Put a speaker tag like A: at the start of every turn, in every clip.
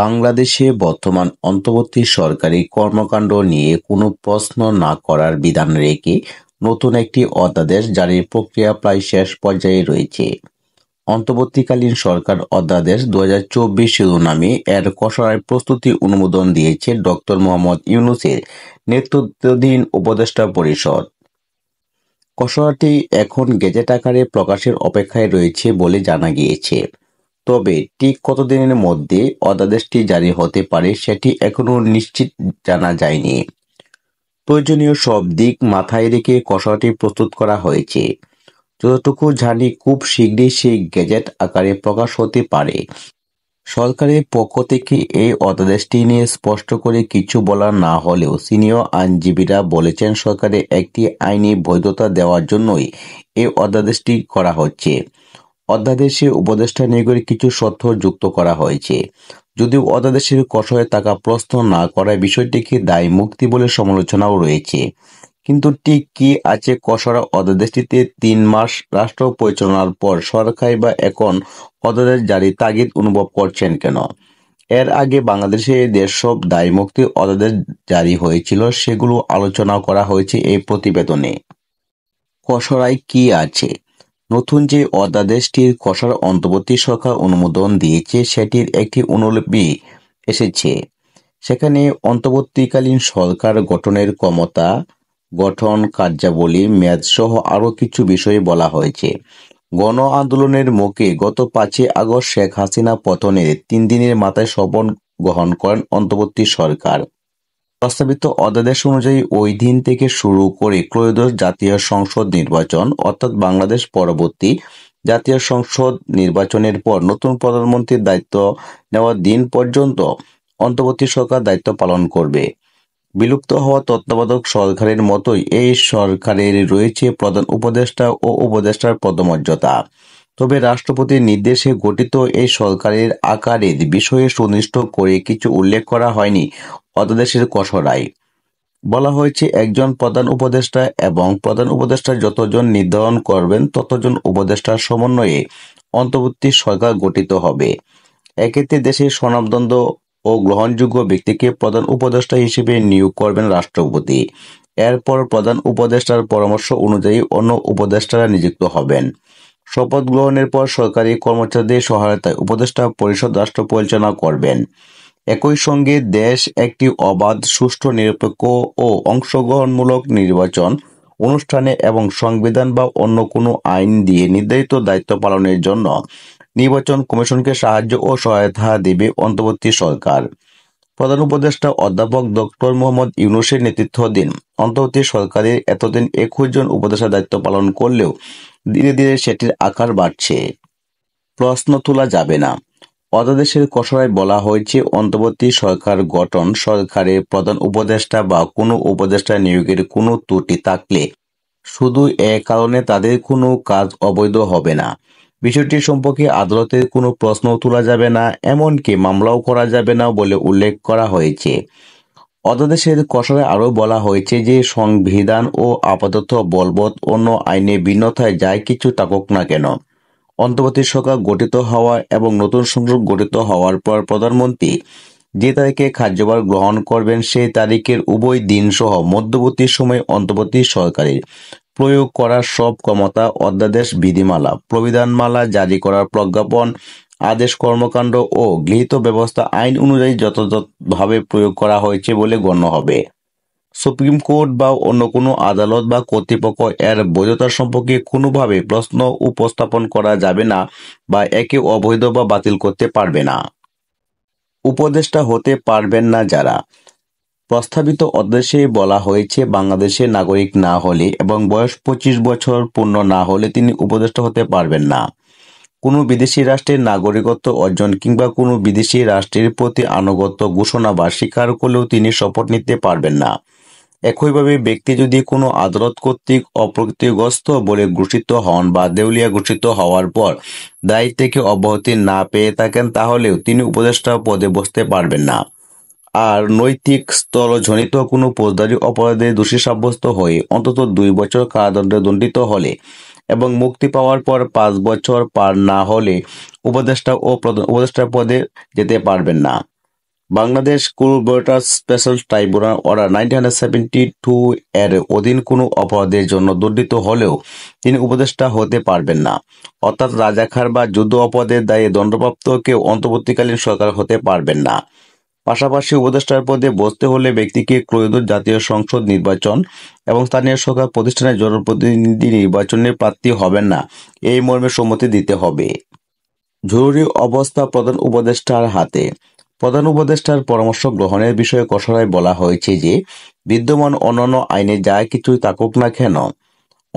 A: বাংলাদেশে বর্তমান অন্তর্বর্তী সরকারি কর্মকাণ্ড নিয়ে কোনো প্রশ্ন না করার বিধান রেখে নতুন একটি অধ্যাদেশ জারির প্রক্রিয়া প্রায় শেষ পর্যায়ে রয়েছে অন্তর্বর্তীকালীন সরকার অধ্যাদেশ দু হাজার চব্বিশ শিরোনামে এর খসড়ায় প্রস্তুতি অনুমোদন দিয়েছে ডক্টর মোহাম্মদ ইউনুসের নেতৃত্বাধীন উপদেষ্টা পরিষদ খসড়াটি এখন গেজেট আকারে প্রকাশের অপেক্ষায় রয়েছে বলে জানা গিয়েছে তবে ঠিক কতদিনের মধ্যে অধ্যাদেশটি জারি হতে পারে সেটি এখনও নিশ্চিত জানা যায়নি প্রয়োজনীয় সব দিক মাথায় রেখে কষাটি প্রস্তুত করা হয়েছে যতটুকু জানি খুব শীঘ্রই সেই গেজেট আকারে প্রকাশ হতে পারে সরকারের পক্ষ থেকে এই অধ্যাদেশটি নিয়ে স্পষ্ট করে কিছু বলা না হলেও সিনিয়র আইনজীবীরা বলেছেন সরকারের একটি আইনি বৈধতা দেওয়ার জন্যই এই অধ্যাদেশটি করা হচ্ছে অধ্যাদেশে উপদেষ্টা নিয়োগের কিছু শর্ত যুক্ত করা হয়েছে যদিও অধ্যাদেশের কষয়ে টাকা প্রশ্ন না করায় বিষয়টিকে দায় মুক্তি বলে সমালোচনাও রয়েছে কিন্তু ঠিক কি আছে কসরা অধ্যাদেশটিতে তিন মাস রাষ্ট্র পরিচালনার পর সরকার বা এখন অধ্যাদেশ জারি তাগিদ অনুভব করছেন কেন এর আগে বাংলাদেশে দায় মুক্তি অধ্যাদেশ জারি হয়েছিল সেগুলো আলোচনা করা হয়েছে এই প্রতিবেদনে কসরায় কি আছে নতুন যে অধ্যাদেশটির খসার অন্তর্বর্তী সরকার অনুমোদন দিয়েছে সেটির একটি অনুলিপি এসেছে সেখানে অন্তর্বর্তীকালীন সরকার গঠনের ক্ষমতা গঠন কার্যাবলী মেয়াদসহ আরও কিছু বিষয়ে বলা হয়েছে গণ আন্দোলনের মুখে গত পাঁচই আগস্ট শেখ হাসিনা পতনের তিন দিনের মাথায় শপথ গ্রহণ করেন অন্তর্বর্তী সরকার প্রস্তাবিত অধ্যাদেশ অনুযায়ী ওই দিন থেকে শুরু করে ক্রয়োদশ জাতীয় সংসদ নির্বাচন অর্থাৎ বাংলাদেশ পরবর্তী জাতীয় সংসদ নির্বাচনের পর নতুন প্রধানমন্ত্রীর দায়িত্ব নেওয়ার দিন পর্যন্ত অন্তর্বর্তী সরকার দায়িত্ব পালন করবে বিলুপ্ত হওয়া তত্ত্বাবধক সরকারের মতোই এই সরকারের রয়েছে প্রধান উপদেষ্টা ও উপদেষ্টার পদমর্যাদা তবে রাষ্ট্রপতির নির্দেশে গঠিত এই সরকারের আকারের বিষয়ে সুনির্দিষ্ট করে কিছু উল্লেখ করা হয়নি অধ্যাদেশের খসড়ায় বলা হয়েছে একজন প্রধান উপদেষ্টা এবং প্রধান উপদেষ্টা যতজন নির্ধারণ করবেন ততজন উপদেষ্টার সমন্বয়ে অন্তর্বর্তী সরকার গঠিত হবে এক্ষেত্রে দেশের স্বনামদণ্ড ও গ্রহণযোগ্য ব্যক্তিকে প্রধান উপদেষ্টা হিসেবে নিয়োগ করবেন রাষ্ট্রপতি এরপর প্রধান উপদেষ্টার পরামর্শ অনুযায়ী অন্য উপদেষ্টারা নিযুক্ত হবেন শপথ গ্রহণের পর সরকারি কর্মচারীদের সহায়তায় উপদেষ্টা পরিষদ রাষ্ট্র পরিচালনা করবেন একই সঙ্গে দেশ একটি অবাধ, সুষ্ঠু, নিরপেক্ষ ও অংশগ্রহণমূলক নির্বাচন অনুষ্ঠানে এবং সংবিধান বা অন্য কোনো আইন দিয়ে নির্ধারিত দায়িত্ব পালনের জন্য নির্বাচন কমিশনকে সাহায্য ও সহায়তা দেবে অন্তর্বর্তী সরকার প্রধান উপদেষ্টা অধ্যাপক ডক্টর মোহাম্মদ ইউনুসের নেতৃত্বাধীন অন্তর্বর্তী সরকারের এতদিন একুশ জন উপদেষ্টা দায়িত্ব পালন করলেও ধীরে ধীরে সেটির আকার বাড়ছে প্রশ্ন তোলা যাবে না অধ্যাদেশের খসড়ায় বলা হয়েছে অন্তর্বর্তী সরকার গঠন সরকারের প্রধান উপদেষ্টা বা কোনো উপদেষ্টা নিয়োগের কোনো ত্রুটি থাকলে শুধু এ কারণে তাদের কোনো কাজ অবৈধ হবে না বিষয়টি সম্পর্কে আদালতের কোনো প্রশ্ন তোলা যাবে না এমনকি মামলাও করা যাবে না বলে উল্লেখ করা হয়েছে অধ্যাদেশের খসড়ায় আরও বলা হয়েছে যে সংবিধান ও আপাতত বলবৎ অন্য আইনে ভিন্নতায় যায় কিছু থাকুক না কেন অন্তর্বর্তী সরকার গঠিত হওয়া এবং নতুন সংযোগ গঠিত হওয়ার পর প্রধানমন্ত্রী যে তারিখে কার্যভার গ্রহণ করবেন সেই তারিখের উভয় দিন সহ মধ্যবর্তী সময়ে অন্তর্বর্তী সরকারের প্রয়োগ করার সব ক্ষমতা অধ্যাদেশ বিধিমালা প্রবিধানমালা জারি করার প্রজ্ঞাপন আদেশ কর্মকাণ্ড ও গৃহীত ব্যবস্থা আইন অনুযায়ী যথাযথভাবে প্রয়োগ করা হয়েছে বলে গণ্য হবে সুপ্রিম কোর্ট বা অন্য কোনো আদালত বা কর্তৃপক্ষ এর বৈধতা সম্পর্কে কোনোভাবে প্রশ্ন উপস্থাপন করা যাবে না বা একে অবৈধ বা বাতিল করতে পারবে না উপদেষ্টা হতে পারবেন না যারা প্রস্তাবিত অধ্যাদেশে বলা হয়েছে বাংলাদেশের নাগরিক না হলে এবং বয়স পঁচিশ বছর পূর্ণ না হলে তিনি উপদেষ্টা হতে পারবেন না কোনো বিদেশি রাষ্ট্রের নাগরিকত্ব অর্জন কিংবা কোনো বিদেশি রাষ্ট্রের প্রতি আনুগত্য ঘোষণা বা স্বীকার করলেও তিনি শপথ নিতে পারবেন না একইভাবে ব্যক্তি যদি কোনো আদালত কর্তৃক অপ্রকৃতিগ্রস্ত বলে ঘোষিত হন বা দেউলিয়া ঘোষিত হওয়ার পর দায়িত্ব থেকে অব্যাহতি না পেয়ে থাকেন তাহলেও তিনি উপদেষ্টা পদে বসতে পারবেন না আর নৈতিক স্থলজনিত কোনো ফৌজদারি অপরাধে দোষী সাব্যস্ত হয়ে অন্তত দুই বছর কারাদণ্ডে দণ্ডিত হলে এবং মুক্তি পাওয়ার পর পাঁচ বছর পার না হলে উপদেষ্টা ও উপদেষ্টা পদে যেতে পারবেন না বাংলাদেশ কোর্বোটার special tribunal order nineteen seventy two এর অধীন কোনো অপরাধের জন্য দণ্ডিত হলেও তিনি উপদেষ্টা হতে পারবেন না অর্থাৎ রাজাখার বা যুদ্ধ অপরাধের দায়ে দণ্ডপ্রাপ্ত কেউ অন্তর্বর্তীকালীন সরকার হতে পারবেন না পাশাপাশি উপদেষ্টার পদে বসতে হলে ব্যক্তিকে ক্রয়োদশ জাতীয় সংসদ নির্বাচন এবং স্থানীয় সরকার প্রতিষ্ঠানের জনপ্রতিনিধি নির্বাচনের প্রার্থী হবেন না এই মর্মে সম্মতি দিতে হবে জরুরি অবস্থা প্রধান উপদেষ্টার হাতে প্রধান উপদেষ্টার পরামর্শ গ্রহণের বিষয়ে কসরায় বলা হয়েছে যে বিদ্যমান অন্যান্য আইনে যা কিছুই থাকুক না কেন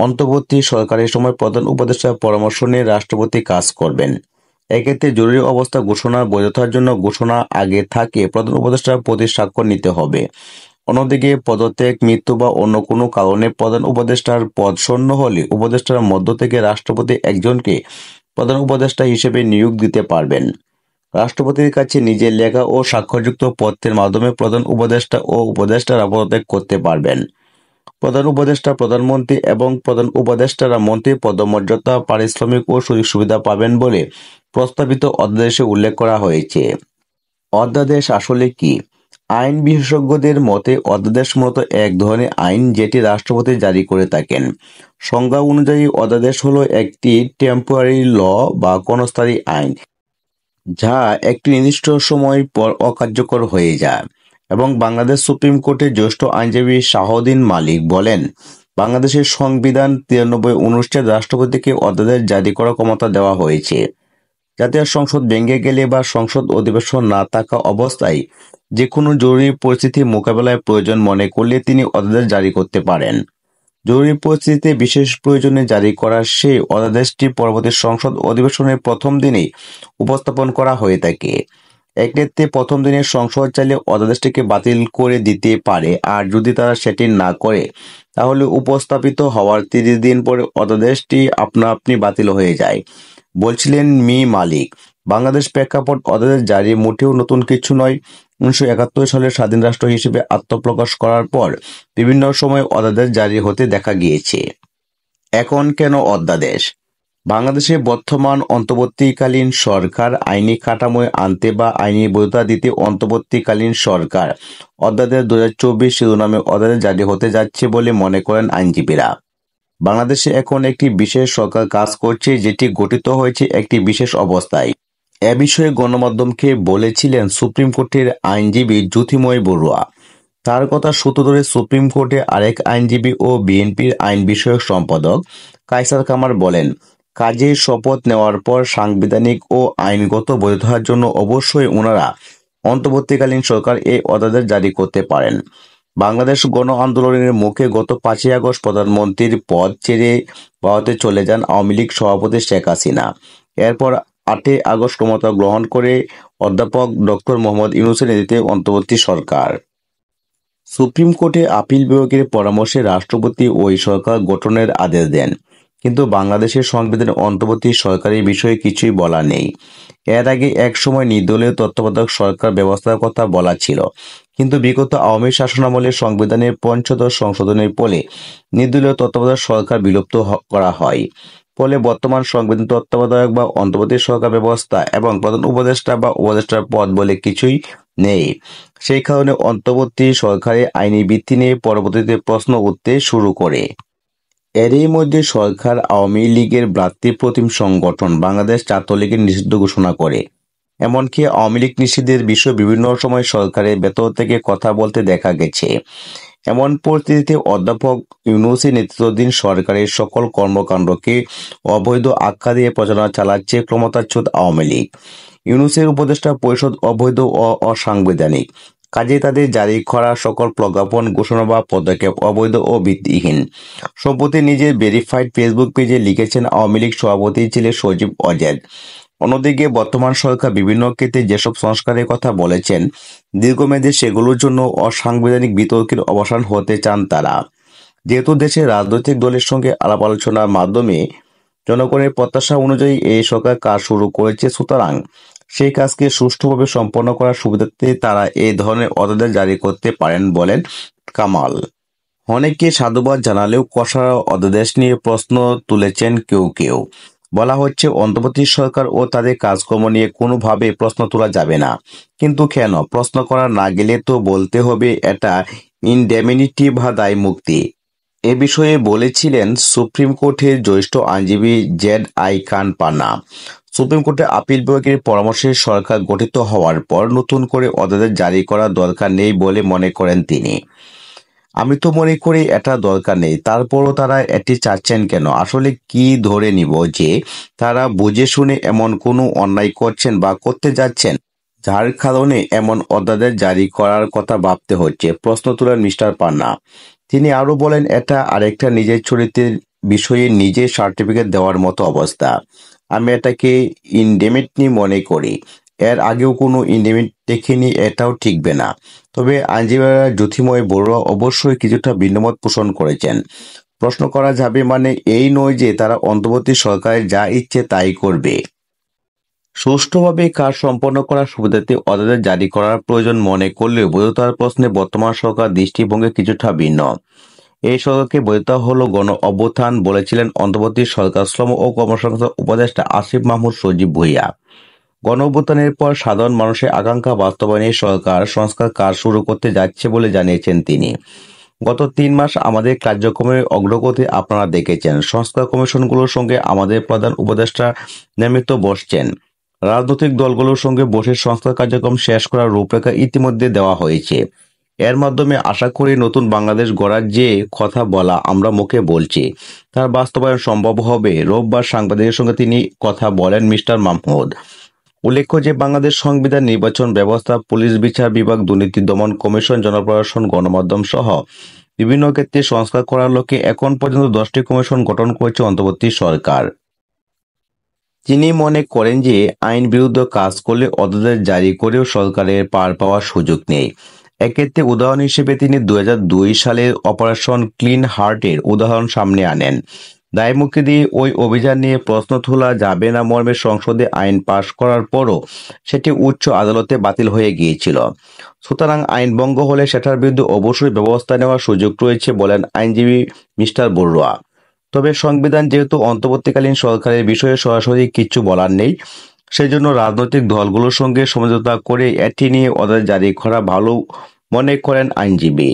A: অন্তর্বর্তী সরকারের সময় প্রধান উপদেষ্টার পরামর্শ নিয়ে রাষ্ট্রপতি কাজ করবেন এক্ষেত্রে জরুরি অবস্থা ঘোষণা বৈধতার জন্য ঘোষণা আগে থাকে প্রধান উপদেষ্টার প্রতি স্বাক্ষর নিতে হবে অন্যদিকে পদত্যাগ মৃত্যু বা অন্য কোনো কারণে প্রধান উপদেষ্টার পদ শূন্য হলে উপদেষ্টার মধ্য থেকে রাষ্ট্রপতি একজনকে প্রধান উপদেষ্টা হিসেবে নিয়োগ দিতে পারবেন রাষ্ট্রপতির কাছে নিজের লেখা ও স্বাক্ষরযুক্ত পত্রের মাধ্যমে প্রধান উপদেষ্টা ও উপদেষ্টারা পদত্যাগ করতে পারবেন প্রধান উপদেষ্টা প্রধানমন্ত্রী এবং প্রধান উপদেষ্টারা মন্ত্রী পদমর্যাদা পারিশ্রমিক ও সুযোগ সুবিধা পাবেন বলে প্রস্তাবিত অধ্যাদেশে উল্লেখ করা হয়েছে অধ্যাদেশ আসলে কি আইন বিশেষজ্ঞদের মতে অধ্যাদেশ মতো এক ধরনের আইন যেটি রাষ্ট্রপতি জারি করে থাকেন সংজ্ঞা অনুযায়ী অধ্যাদেশ হলো একটি টেম্পোরারি ল বা কোনস্থায়ী আইন যা একটি নির্দিষ্ট সময় পর অকার্যকর হয়ে যায় এবং বাংলাদেশ সুপ্রিম কোর্টের জ্যেষ্ঠ আইনজীবী শাহদিন মালিক বলেন বাংলাদেশের সংবিধান তিরানব্বই অনুষ্ঠানে রাষ্ট্রপতিকে অধ্যাদেশ জারি করার ক্ষমতা দেওয়া হয়েছে জাতীয় সংসদ ভেঙে গেলে বা সংসদ অধিবেশন না থাকা অবস্থায় যে কোনো জরুরি পরিস্থিতি মোকাবেলায় প্রয়োজন মনে করলে তিনি অধ্যাদেশ জারি করতে পারেন জরুরি পরিস্থিতিতে বিশেষ প্রয়োজনে জারি করা সেই অধ্যাদেশটি পরবর্তী সংসদ অধিবেশনের প্রথম দিনেই উপস্থাপন করা হয়ে থাকে এক্ষেত্রে প্রথম দিনে সংসদ চাইলে অধ্যাদেশটিকে বাতিল করে দিতে পারে আর যদি তারা সেটি না করে তাহলে উপস্থাপিত হওয়ার তিরিশ দিন পরে অধ্যাদেশটি আপনা আপনি বাতিল হয়ে যায় বলছিলেন মি মালিক বাংলাদেশ প্রেক্ষাপট অধ্যাদেশ জারি মোটেও নতুন কিছু নয় উনিশশো একাত্তর সালে স্বাধীন রাষ্ট্র হিসেবে আত্মপ্রকাশ করার পর বিভিন্ন সময় অধ্যাদেশ জারি হতে দেখা গিয়েছে এখন কেন অধ্যাদেশ বাংলাদেশে বর্তমান অন্তর্বর্তীকালীন সরকার আইনি কাঠামোয় আনতে বা আইনি বৈধতা দিতে অন্তর্বর্তীকালীন সরকার অধ্যাদেশ দু হাজার চব্বিশ শিরোনামে অধ্যাদেশ জারি হতে যাচ্ছে বলে মনে করেন আইনজীবীরা বাংলাদেশে এখন একটি বিশেষ সরকার কাজ করছে যেটি গঠিত হয়েছে একটি বিশেষ অবস্থায় এ বিষয়ে গণমাধ্যমকে বলেছিলেন সুপ্রিম কোর্টের আইনজীবী জ্যোতিময় বড়ুয়া তার কথা সূত্র ধরে সুপ্রিম কোর্টে আরেক আইনজীবী ও বিএনপির আইন বিষয়ক সম্পাদক কাইসার কামার বলেন কাজে শপথ নেওয়ার পর সাংবিধানিক ও আইনগত বৈধতার জন্য অবশ্যই ওনারা অন্তর্বর্তীকালীন সরকার এই অধ্যাদেশ জারি করতে পারেন বাংলাদেশ গণ আন্দোলনের মুখে গত পাঁচই আগস্ট প্রধানমন্ত্রীর পদ ছেড়ে ভারতে চলে যান আওয়ামী লীগ সভাপতি শেখ হাসিনা এরপর আটই আগস্ট ক্ষমতা গ্রহণ করে অধ্যাপক ডক্টর মোহাম্মদ ইউনুসের নেতৃত্বে অন্তর্বর্তী সরকার সুপ্রিম কোর্টে আপিল বিভাগের পরামর্শে রাষ্ট্রপতি ওই সরকার গঠনের আদেশ দেন কিন্তু বাংলাদেশের সংবিধানে অন্তর্বর্তী সরকারের বিষয়ে কিছুই বলা নেই এর আগে এক সময় নির্দলীয় তত্ত্বাবধায়ক সরকার ব্যবস্থার কথা বলা ছিল কিন্তু বিগত আওয়ামী শাসনামলে সংবিধানের পঞ্চদশ সংশোধনের ফলে নির্দলীয় তত্ত্বাবধায়ক সরকার বিলুপ্ত করা হয় ফলে বর্তমান সংবিধান তত্ত্বাবধায়ক বা অন্তর্বর্তী সরকার ব্যবস্থা এবং প্রধান উপদেষ্টা বা উপদেষ্টার পদ বলে কিছুই নেই সেই কারণে অন্তর্বর্তী সরকারে আইনি ভিত্তি নিয়ে পরবর্তীতে প্রশ্ন উঠতে শুরু করে এরই মধ্যে সরকার আওয়ামী লীগের ভ্রাতৃপ্রতিম সংগঠন বাংলাদেশ ছাত্রলীগের নিষিদ্ধ ঘোষণা করে এমনকি আওয়ামী লীগ নিষিদ্ধের বিষয়ে বিভিন্ন সময় সরকারের ভেতর থেকে কথা বলতে দেখা গেছে এমন পরিস্থিতিতে অধ্যাপক ইউনুসি নেতৃত্বাধীন সরকারের সকল কর্মকাণ্ডকে অবৈধ আখ্যা দিয়ে প্রচারণা চালাচ্ছে ক্ষমতাচ্ছুত আওয়ামী লীগ ইউনুসের উপদেষ্টা পরিষদ অবৈধ ও অসাংবিধানিক কাজে তাদের জারি করা সকল প্রজ্ঞাপন ঘোষণা বা পদক্ষেপ অবৈধ ও ভিত্তিহীন সম্প্রতি নিজের ভেরিফাইড ফেসবুক পেজে লিখেছেন আওয়ামী লীগ সভাপতি ছিলেন সজীব অজেদ অন্যদিকে বর্তমান সরকার বিভিন্ন ক্ষেত্রে যেসব সংস্কারের কথা বলেছেন দীর্ঘমেয়াদে সেগুলোর জন্য অসাংবিধানিক বিতর্কের অবসান হতে চান তারা যেহেতু দেশের রাজনৈতিক দলের সঙ্গে আলাপ আলোচনার মাধ্যমে জনগণের প্রত্যাশা অনুযায়ী এই সরকার কাজ শুরু করেছে সুতরাং সেই কাজকে সুষ্ঠুভাবে সম্পন্ন করার সুবিধার্থে তারা এই ধরনের অধ্যাদেশ জারি করতে পারেন বলেন কামাল অনেকে সাধুবাদ জানালেও কষা অধ্যাদেশ নিয়ে প্রশ্ন তুলেছেন কেউ কেউ বলা হচ্ছে অন্তর্বর্তী সরকার ও তাদের কাজকর্ম নিয়ে কোনোভাবে প্রশ্ন তোলা যাবে না কিন্তু কেন প্রশ্ন করা না গেলে তো বলতে হবে এটা ইনডেমিনিটি বা দায় মুক্তি এ বিষয়ে বলেছিলেন সুপ্রিম কোর্টের জ্যেষ্ঠ আইনজীবী জেড আই খান পানা সুপ্রিম কোর্টে আপিল বিভাগের পরামর্শে সরকার গঠিত হওয়ার পর নতুন করে অধ্যাদেশ জারি করা দরকার নেই বলে মনে করেন তিনি আমি তো মনে করি এটা দরকার নেই তারপরও তারা এটি চাচ্ছেন কেন আসলে কি ধরে নিব যে তারা বুঝে শুনে এমন কোনো অন্যায় করছেন বা করতে যাচ্ছেন যার কারণে এমন অধ্যাদেশ জারি করার কথা ভাবতে হচ্ছে প্রশ্ন তোলেন মিস্টার পান্না তিনি আরও বলেন এটা আরেকটা নিজের চরিত্রের বিষয়ে নিজের সার্টিফিকেট দেওয়ার মতো অবস্থা আমি এটাকে ইনডেমিটনি মনে করি এর আগেও কোনো ইনিমিট দেখিনি এটাও ঠিকবে না তবে আইনজীবীরা জ্যোতিময় বড়ুয়া অবশ্যই কিছুটা ভিন্নমত পোষণ করেছেন প্রশ্ন করা যাবে মানে এই নয় যে তারা অন্তর্বর্তী সরকার যা ইচ্ছে তাই করবে সুষ্ঠুভাবে কাজ সম্পন্ন করার সুবিধার্থে অধ্যাদেশ জারি করার প্রয়োজন মনে করলেও বৈধতার প্রশ্নে বর্তমান সরকার দৃষ্টিভঙ্গি কিছুটা ভিন্ন এই সরকারকে বৈধতা হলো গণ অবস্থান বলেছিলেন অন্তর্বর্তী সরকার শ্রম ও কর্মসংস্থান উপদেষ্টা আসিফ মাহমুদ সজীব ভুইয়া গণঅভ্যুত্থানের পর সাধারণ মানুষের আকাঙ্ক্ষা বাস্তবায়নে সরকার সংস্কার কাজ শুরু করতে যাচ্ছে বলে জানিয়েছেন তিনি গত তিন মাস আমাদের কার্যক্রমের অগ্রগতি আপনারা দেখেছেন সংস্কার কমিশনগুলোর সঙ্গে আমাদের প্রধান উপদেষ্টা নিয়মিত বসছেন রাজনৈতিক দলগুলোর সঙ্গে বসে সংস্কার কার্যক্রম শেষ করার রূপরেখা ইতিমধ্যে দেওয়া হয়েছে এর মাধ্যমে আশা করি নতুন বাংলাদেশ গড়ার যে কথা বলা আমরা মুখে বলছি তার বাস্তবায়ন সম্ভব হবে রোববার সাংবাদিকের সঙ্গে তিনি কথা বলেন মিস্টার মাহমুদ উল্লেখ্য যে বাংলাদেশ সংবিধান নির্বাচন ব্যবস্থা পুলিশ বিচার বিভাগ দুর্নীতি দমন কমিশন জনপ্রশাসন গণমাধ্যম সহ বিভিন্ন ক্ষেত্রে সংস্কার করার লক্ষ্যে এখন পর্যন্ত দশটি কমিশন গঠন করেছে অন্তর্বর্তী সরকার তিনি মনে করেন যে আইন বিরুদ্ধ কাজ করলে অধ্যাদেশ জারি করেও সরকারের পার পাওয়ার সুযোগ নেই এক্ষেত্রে উদাহরণ হিসেবে তিনি দু সালের অপারেশন ক্লিন হার্টের উদাহরণ সামনে আনেন দায়মুক্তি দিয়ে ওই অভিযান নিয়ে প্রশ্ন তোলা যাবে না মর্মে সংসদে আইন পাশ করার পরও সেটি উচ্চ আদালতে বাতিল হয়ে গিয়েছিল সুতরাং আইন ভঙ্গ হলে সেটার বিরুদ্ধে অবশ্যই ব্যবস্থা নেওয়ার সুযোগ রয়েছে বলেন আইনজীবী মিস্টার বড়ুয়া তবে সংবিধান যেহেতু অন্তর্বর্তীকালীন সরকারের বিষয়ে সরাসরি কিছু বলার নেই সেজন্য রাজনৈতিক দলগুলোর সঙ্গে সমঝোতা করে এটি নিয়ে অর্ডার জারি করা ভালো মনে করেন আইনজীবী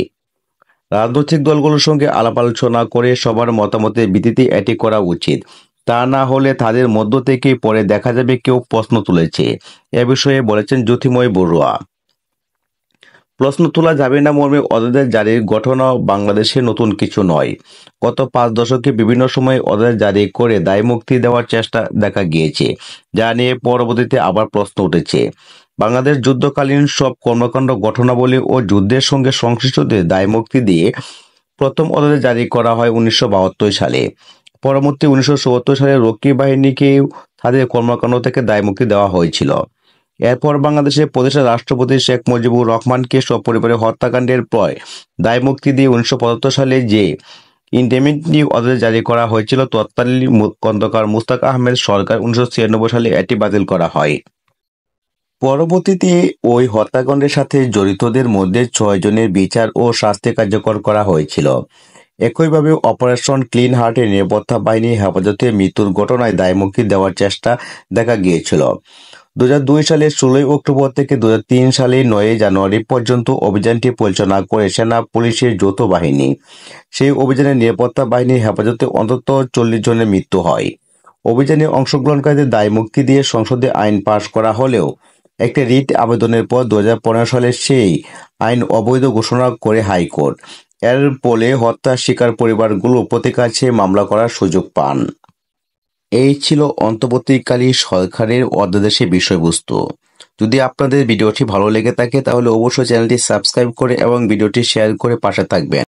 A: রাজনৈতিক দলগুলোর সঙ্গে আলাপ আলোচনা করে সবার মতামতের ভিত্তিতে এটি করা উচিত তা না হলে তাদের মধ্য থেকে পরে দেখা যাবে কেউ প্রশ্ন তুলেছে এ বিষয়ে বলেছেন জ্যোতিময় বড়ুয়া প্রশ্ন তোলা যাবে না মর্মে অদাদের জারির ঘটনা বাংলাদেশে নতুন কিছু নয় গত পাঁচ দশকে বিভিন্ন সময়ে অদাদের জারি করে দায় মুক্তি দেওয়ার চেষ্টা দেখা গিয়েছে যা নিয়ে পরবর্তীতে আবার প্রশ্ন উঠেছে বাংলাদেশ যুদ্ধকালীন সব কর্মকাণ্ড ঘটনাবলী ও যুদ্ধের সঙ্গে সংশ্লিষ্টদের দায়মুক্তি দিয়ে প্রথম অধ্যাদেশ জারি করা হয় উনিশশো সালে পরবর্তী উনিশশো সালে রক্ষী বাহিনীকে তাদের কর্মকাণ্ড থেকে দায়মুক্তি দেওয়া হয়েছিল এরপর বাংলাদেশের প্রদেশের রাষ্ট্রপতি শেখ মুজিবুর রহমানকে সপরিবারে হত্যাকাণ্ডের পর দায়মুক্তি দিয়ে উনিশশো সালে যে ইন্টারমিডিয়েট অর্ডার জারি করা হয়েছিল তৎকালীন কন্দকার মুস্তাক আহমেদ সরকার উনিশশো সালে এটি বাতিল করা হয় পরবর্তীতে ওই হত্যাকাণ্ডের সাথে জড়িতদের মধ্যে ছয়জনের বিচার ও শাস্তি কার্যকর করা হয়েছিল একইভাবে অপারেশন ক্লিন হার্টে নিরাপত্তা বাহিনী হেফাজতে মৃত্যুর ঘটনায় দায়মুক্তি দেওয়ার চেষ্টা দেখা গিয়েছিল দু সালের ষোলোই অক্টোবর থেকে দু সালে নয় জানুয়ারি পর্যন্ত অভিযানটি পরিচালনা করে সেনা পুলিশের যৌথ বাহিনী সেই অভিযানে নিরাপত্তা বাহিনী হেফাজতে অন্তত চল্লিশ জনের মৃত্যু হয় অভিযানে অংশগ্রহণকারীদের দায় মুক্তি দিয়ে সংসদে আইন পাশ করা হলেও একটি রিট আবেদনের পর দু সালে সেই আইন অবৈধ ঘোষণা করে হাইকোর্ট এর ফলে হত্যা শিকার পরিবারগুলো কাছে মামলা করার সুযোগ পান এই ছিল অন্তর্বর্তীকালীন সরকারের অধ্যাদেশের বিষয়বস্তু যদি আপনাদের ভিডিওটি ভালো লেগে থাকে তাহলে অবশ্যই চ্যানেলটি সাবস্ক্রাইব করে এবং ভিডিওটি শেয়ার করে পাশে থাকবেন